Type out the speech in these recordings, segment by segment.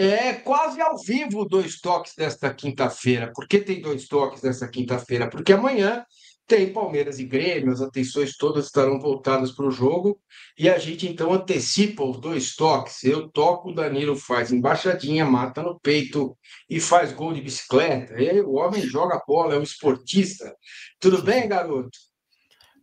É quase ao vivo dois toques desta quinta-feira. Por que tem dois toques desta quinta-feira? Porque amanhã tem Palmeiras e Grêmio, as atenções todas estarão voltadas para o jogo e a gente então antecipa os dois toques. Eu toco, o Danilo faz embaixadinha, mata no peito e faz gol de bicicleta. E é, o homem joga bola, é um esportista. Tudo bem, garoto?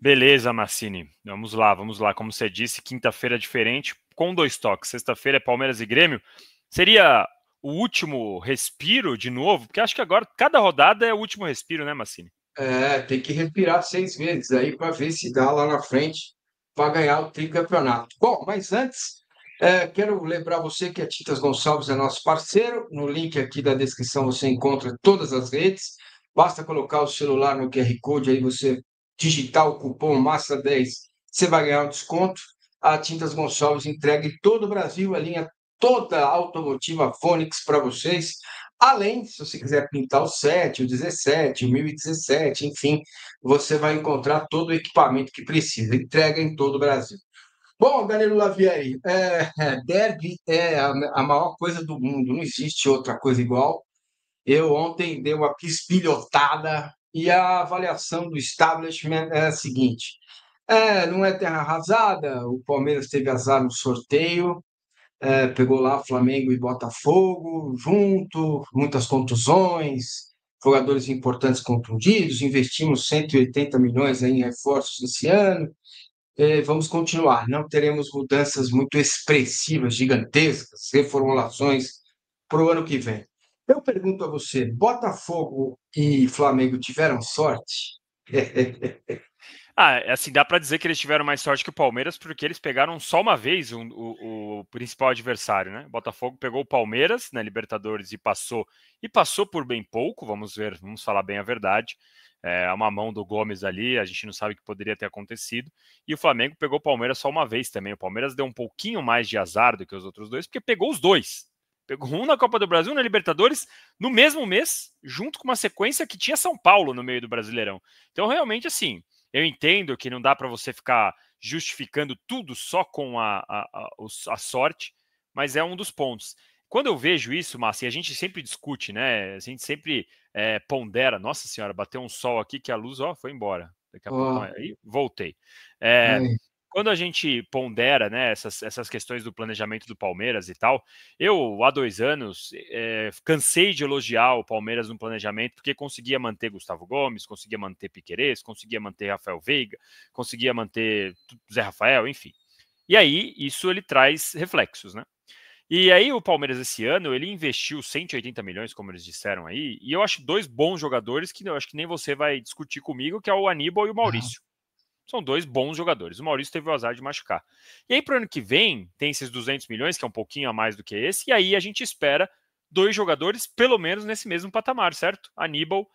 Beleza, Marcini. Vamos lá, vamos lá. Como você disse, quinta-feira é diferente com dois toques. Sexta-feira é Palmeiras e Grêmio. Seria o último respiro de novo? Porque acho que agora cada rodada é o último respiro, né, Massini? É, tem que respirar seis vezes aí para ver se dá lá na frente para ganhar o tricampeonato. Bom, mas antes, é, quero lembrar você que a Titas Gonçalves é nosso parceiro. No link aqui da descrição você encontra todas as redes. Basta colocar o celular no QR Code, aí você digitar o cupom Massa10, você vai ganhar um desconto. A Tintas Gonçalves entrega em todo o Brasil, a linha toda a automotiva Fônix para vocês. Além, se você quiser pintar o 7, o 17, o 1017, enfim, você vai encontrar todo o equipamento que precisa, entrega em todo o Brasil. Bom, Danilo Lavieri, é, é, derby é a, a, maior coisa do mundo, não existe outra coisa igual. Eu ontem dei uma pispilhotada e a avaliação do establishment é a seguinte: é, não é terra arrasada, o Palmeiras teve azar no sorteio, é, pegou lá Flamengo e Botafogo junto, muitas contusões, jogadores importantes contundidos, investimos 180 milhões em reforços esse ano. É, vamos continuar, não teremos mudanças muito expressivas, gigantescas, reformulações para o ano que vem. Eu pergunto a você: Botafogo e Flamengo tiveram sorte? Ah, é, assim, dá para dizer que eles tiveram mais sorte que o Palmeiras, porque eles pegaram só uma vez um, o, o, principal adversário, né? O Botafogo pegou o Palmeiras na né, Libertadores e passou, e passou por bem pouco, vamos ver, vamos falar bem a verdade. É uma mão do Gomes ali, a gente não sabe o que poderia ter acontecido. E o Flamengo pegou o Palmeiras só uma vez também. O Palmeiras deu um pouquinho mais de azar do que os outros dois, porque pegou os dois. Pegou um na Copa do Brasil, na Libertadores, no mesmo mês, junto com uma sequência que tinha São Paulo no meio do Brasileirão. Então, realmente, assim, eu entendo que não dá para você ficar justificando tudo só com a, a, a, a, sorte, mas é um dos pontos. Quando eu vejo isso, Márcia, e a gente sempre discute, né? A gente sempre é, pondera. Nossa senhora, bateu um sol aqui que a luz ó, foi embora. Daqui a oh. pouco é", aí, voltei. É, quando a gente pondera né, essas, essas questões do planejamento do Palmeiras e tal, eu, há dois anos, é, cansei de elogiar o Palmeiras no planejamento, porque conseguia manter Gustavo Gomes, conseguia manter Piquerez, conseguia manter Rafael Veiga, conseguia manter Zé Rafael, enfim. E aí, isso ele traz reflexos, né? E aí o Palmeiras esse ano, ele investiu 180 milhões, como eles disseram aí, e eu acho dois bons jogadores que eu acho que nem você vai discutir comigo, que é o Aníbal e o Maurício. São dois bons jogadores. O Maurício teve o azar de machucar. E aí, para o ano que vem, tem esses 200 milhões, que é um pouquinho a mais do que esse, e aí a gente espera dois jogadores, pelo menos nesse mesmo patamar, certo? Aníbal uh,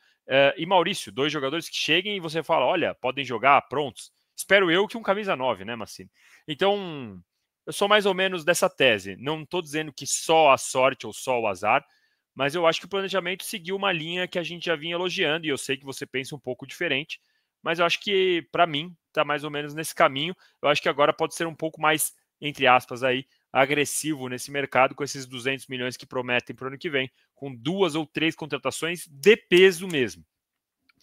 e Maurício, dois jogadores que cheguem e você fala: olha, podem jogar, prontos. Espero eu que um camisa 9, né, Massini? Então, eu sou mais ou menos dessa tese. Não estou dizendo que só a sorte ou só o azar, mas eu acho que o planejamento seguiu uma linha que a gente já vinha elogiando, e eu sei que você pensa um pouco diferente mas eu acho que, para mim, está mais ou menos nesse caminho. Eu acho que agora pode ser um pouco mais, entre aspas, aí, agressivo nesse mercado com esses 200 milhões que prometem para o ano que vem, com duas ou três contratações de peso mesmo.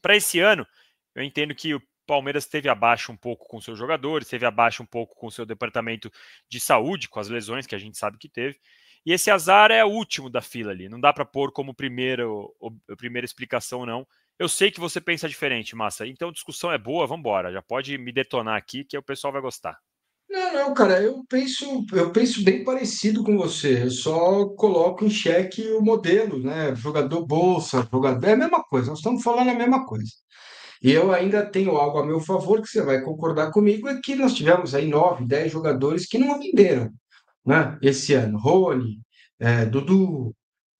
Para esse ano, eu entendo que o Palmeiras teve abaixo um pouco com seus jogadores, teve abaixo um pouco com seu departamento de saúde, com as lesões que a gente sabe que teve. E esse azar é o último da fila ali, não dá para pôr como primeiro, o, a primeira explicação, não. Eu sei que você pensa diferente, Massa. Então, discussão é boa, vamos embora. Já pode me detonar aqui que o pessoal vai gostar. Não, não, cara, eu penso, eu penso bem parecido com você. Eu só coloco em xeque o modelo, né? Jogador bolsa, jogador. É a mesma coisa, nós estamos falando a mesma coisa. E eu ainda tenho algo a meu favor que você vai concordar comigo: é que nós tivemos aí nove, dez jogadores que não venderam né? esse ano. Rony, é, Dudu,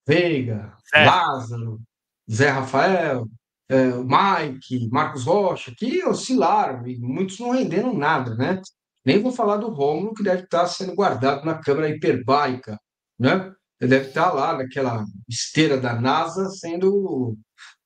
Veiga, é. Lázaro, Zé Rafael, o é, Mike, Marcos Rocha, que oscilaram e muitos não renderam nada, né? Nem vou falar do Rômulo, que deve estar sendo guardado na câmara hiperbárica, né? Ele deve estar lá naquela esteira da NASA sendo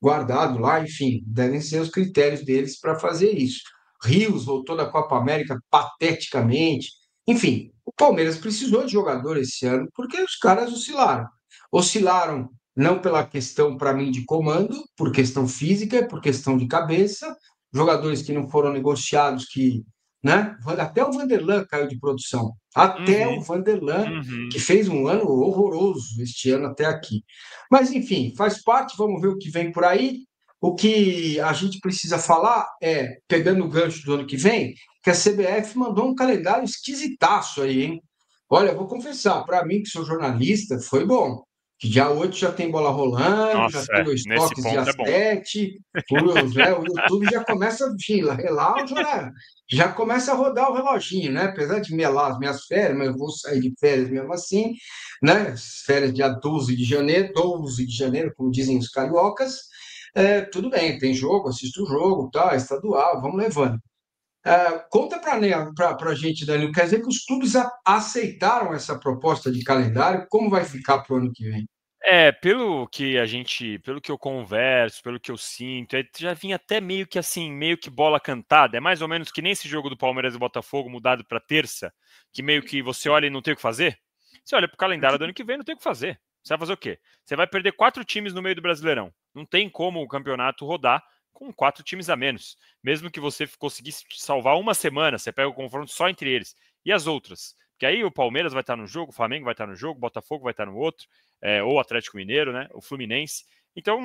guardado lá, enfim, devem ser os critérios deles para fazer isso. Rios voltou da Copa América pateticamente, enfim, o Palmeiras precisou de jogador esse ano porque os caras oscilaram. Oscilaram não pela questão, para mim, de comando, por questão física, por questão de cabeça, jogadores que não foram negociados, que. Né? Até o Vanderlan caiu de produção. Até uhum. o Vanderlan, uhum. que fez um ano horroroso este ano até aqui. Mas, enfim, faz parte, vamos ver o que vem por aí. O que a gente precisa falar é, pegando o gancho do ano que vem, que a CBF mandou um calendário esquisitaço aí, hein? Olha, vou confessar, para mim, que sou jornalista, foi bom. Dia 8 já tem bola rolando, Nossa, já tem dois é, toques dia é 7. O, né, o, YouTube já começa a vir, relógio, né? Já começa a rodar o reloginho, né? Apesar de melar as minhas férias, mas eu vou sair de férias mesmo assim, né? Férias dia 12 de janeiro, 12 de janeiro, como dizem os cariocas. É, tudo bem, tem jogo, assisto o jogo, tá, estadual, vamos levando. Uh, conta para a gente, Danilo, quer dizer que os clubes a, aceitaram essa proposta de calendário? Como vai ficar para o ano que vem? É, pelo que a gente, pelo que eu converso, pelo que eu sinto, é, já vinha até meio que assim, meio que bola cantada. É mais ou menos que nem esse jogo do Palmeiras e Botafogo mudado para terça, que meio que você olha e não tem o que fazer. Você olha para o calendário do ano que vem, não tem o que fazer. Você vai fazer o quê? Você vai perder quatro times no meio do Brasileirão. Não tem como o campeonato rodar com quatro times a menos. Mesmo que você conseguisse salvar uma semana, você pega o confronto só entre eles. E as outras? Porque aí o Palmeiras vai estar no jogo, o Flamengo vai estar no jogo, o Botafogo vai estar no outro, é, ou o Atlético Mineiro, né? O Fluminense. Então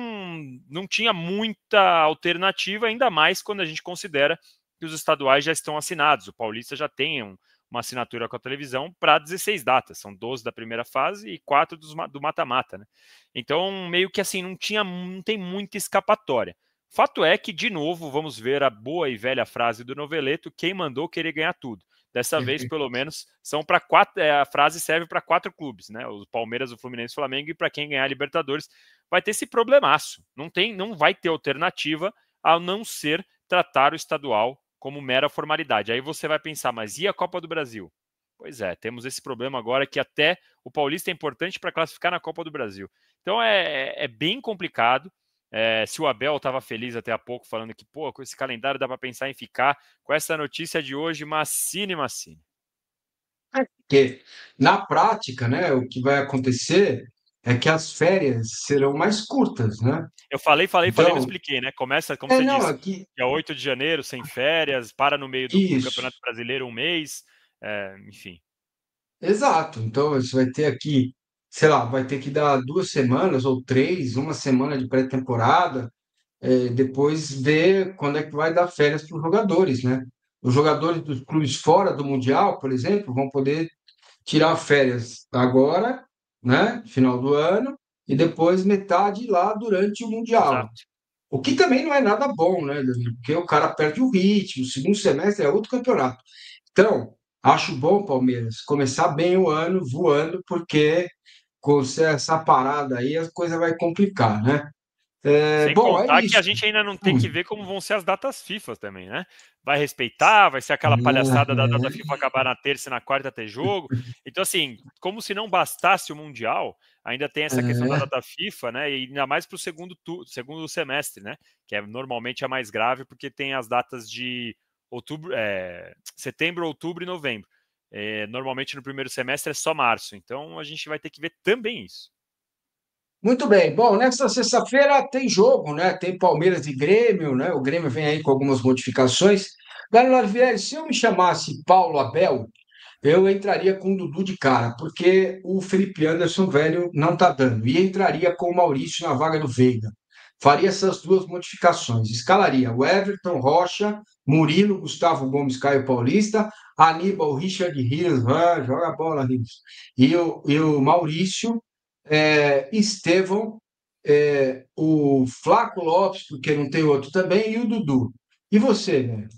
não tinha muita alternativa, ainda mais quando a gente considera que os estaduais já estão assinados. O Paulista já tem um, uma assinatura com a televisão para 16 datas, são 12 da primeira fase e 4 dos, do mata-mata, né? Então, meio que assim, não tinha, não tem muita escapatória. Fato é que, de novo, vamos ver a boa e velha frase do noveleto: quem mandou querer ganhar tudo. Dessa vez, pelo menos, são para quatro. É, a frase serve para quatro clubes, né? O Palmeiras, o Fluminense, o Flamengo, e para quem ganhar a Libertadores, vai ter esse problemaço. Não tem, não vai ter alternativa a não ser tratar o estadual como mera formalidade. Aí você vai pensar, mas e a Copa do Brasil? Pois é, temos esse problema agora que até o Paulista é importante para classificar na Copa do Brasil. Então é, é, é bem complicado. É, se o Abel estava feliz até há pouco, falando que, pô, com esse calendário dá para pensar em ficar, com essa notícia de hoje, Massine, Massine. É porque, na prática, né, o que vai acontecer é que as férias serão mais curtas, né? Eu falei, falei, então, falei, não então expliquei, né? Começa, como é, você não, disse, aqui... dia 8 de janeiro, sem férias, para no meio do Isso. Campeonato Brasileiro um mês, é, enfim. Exato, então você vai ter aqui sei lá, vai ter que dar duas semanas ou três, uma semana de pré-temporada, é, depois ver quando é que vai dar férias para os jogadores, né? Os jogadores dos clubes fora do Mundial, por exemplo, vão poder tirar férias agora, né? Final do ano, e depois metade lá durante o Mundial. Exato. O que também não é nada bom, né? Porque o cara perde o ritmo, o segundo semestre é outro campeonato. Então, acho bom, Palmeiras, começar bem o ano voando, porque com essa parada aí, a coisa vai complicar, né? É, Sem bom, contar é que a gente ainda não tem que ver como vão ser as datas FIFA também, né? Vai respeitar, vai ser aquela palhaçada é. da data FIFA é. acabar na terça e na quarta ter jogo. Então, assim, como se não bastasse o Mundial, ainda tem essa questão da é. data FIFA, né? E ainda mais para o segundo, tu, segundo semestre, né? Que é normalmente a é mais grave, porque tem as datas de outubro, setembro, outubro e novembro. É, normalmente no primeiro semestre é só março, então a gente vai ter que ver também isso. Muito bem. Bom, nesta sexta-feira tem jogo, né? Tem Palmeiras e Grêmio, né? O Grêmio vem aí com algumas modificações. Galera Larvieri, se eu me chamasse Paulo Abel, eu entraria com o Dudu de cara, porque o Felipe Anderson, velho, não tá dando. E entraria com o Maurício na vaga do Veiga faria essas duas modificações. Escalaria o Everton, Rocha, Murilo, Gustavo Gomes, Caio Paulista, Aníbal, Richard Rios, ah, joga a bola, Rios, e o, e o Maurício, é, Estevão, é, o Flaco Lopes, porque não tem outro também, e o Dudu. E você, né?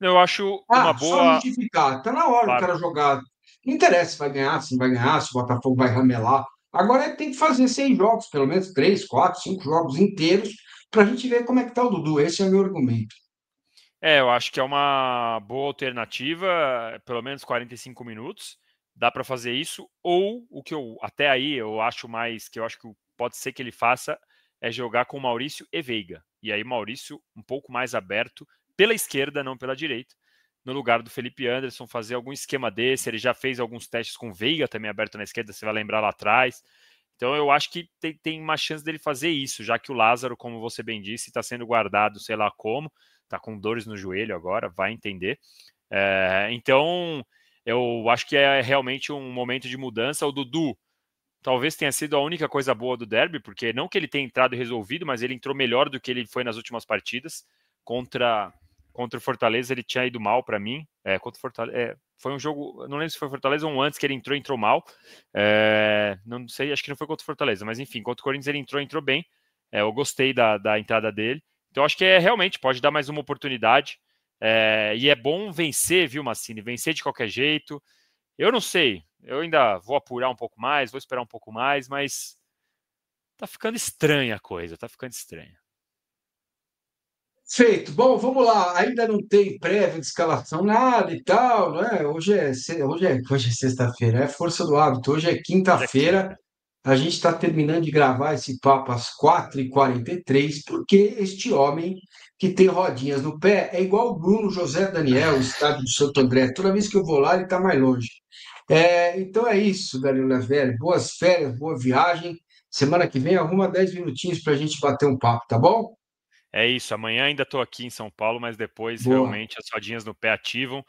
Eu acho ah, uma boa. Só modificar. Tá na hora claro. do cara jogar. Não interessa se vai ganhar, se não vai ganhar, se o Botafogo vai ramelar. Agora tem que fazer seis jogos, pelo menos três, quatro, cinco jogos inteiros, para a gente ver como é que está o Dudu. Esse é o meu argumento. É, eu acho que é uma boa alternativa, pelo menos 45 minutos, dá para fazer isso, ou o que eu até aí eu acho mais que eu acho que pode ser que ele faça é jogar com Maurício e Veiga. E aí Maurício um pouco mais aberto pela esquerda, não pela direita, no lugar do Felipe Anderson, fazer algum esquema desse. Ele já fez alguns testes com Veiga também aberto na esquerda, você vai lembrar lá atrás. Então eu acho que tem, tem uma chance dele fazer isso, já que o Lázaro, como você bem disse, está sendo guardado, sei lá como, está com dores no joelho agora, vai entender. É, então eu acho que é realmente um momento de mudança. O Dudu talvez tenha sido a única coisa boa do derby, porque não que ele tenha entrado resolvido, mas ele entrou melhor do que ele foi nas últimas partidas contra contra o Fortaleza ele tinha ido mal para mim. É, contra o Fortaleza, é, eh, foi um jogo, não lembro se foi Fortaleza ou um antes que ele entrou, entrou mal. É, não sei, acho que não foi contra o Fortaleza, mas enfim, contra o Corinthians ele entrou, entrou bem. eu gostei da, da entrada dele. Então acho que é realmente pode dar mais uma oportunidade. e é bom vencer, viu, Massini? Vencer de qualquer jeito. Eu não sei, eu ainda vou apurar um pouco mais, vou esperar um pouco mais, mas tá ficando estranha a coisa, tá ficando estranha. Feito. Bom, vamos lá. Ainda não tem prévio de escalação, nada e tal, né? Hoje é, hoje é, hoje é sexta-feira, é força do hábito. Hoje é quinta-feira. É a gente está terminando de gravar esse papo às 4h43, porque este homem que tem rodinhas no pé é igual o Bruno José Daniel, estado de Santo André. Toda vez que eu vou lá, ele está mais longe. É, então é isso, Danilo Levere. Boas férias, boa viagem. Semana que vem, arruma 10 minutinhos para a gente bater um papo, tá bom? É isso, amanhã ainda estou aqui em São Paulo, mas depois Boa. realmente as rodinhas no pé ativam.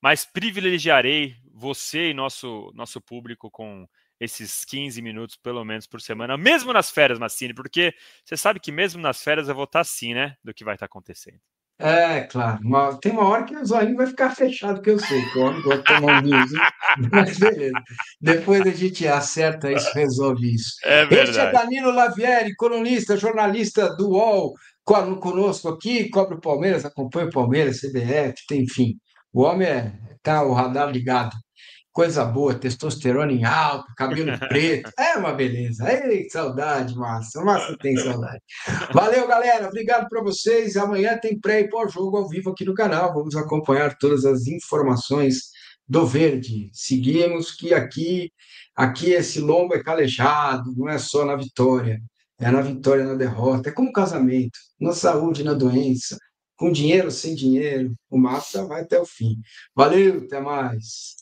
Mas privilegiarei você e nosso, nosso público com esses 15 minutos, pelo menos, por semana, mesmo nas férias, Massini, porque você sabe que mesmo nas férias eu vou estar tá assim, né? Do que vai estar tá acontecendo. É, claro. Uma, tem uma hora que o olhinhos vai ficar fechado, que eu sei, que o homem gosta de tomar um vinhozinho. Mas beleza. Depois a gente acerta isso, resolve isso. É verdade. Este é Danilo Lavieri, colunista, jornalista do UOL, conosco aqui, cobre o Palmeiras, acompanha o Palmeiras, CBF, enfim. O homem é, tá o radar ligado. Coisa boa, testosterona em alto, cabelo preto. É uma beleza. Ei, saudade, massa massa tem saudade. Valeu, galera. Obrigado para vocês. Amanhã tem pré e pós-jogo ao vivo aqui no canal. Vamos acompanhar todas as informações do verde. Seguimos que aqui, aqui esse lombo é calejado, não é só na vitória é na vitória, na derrota, é como casamento, na saúde, na doença, com dinheiro, sem dinheiro, o massa vai até o fim. Valeu, até mais.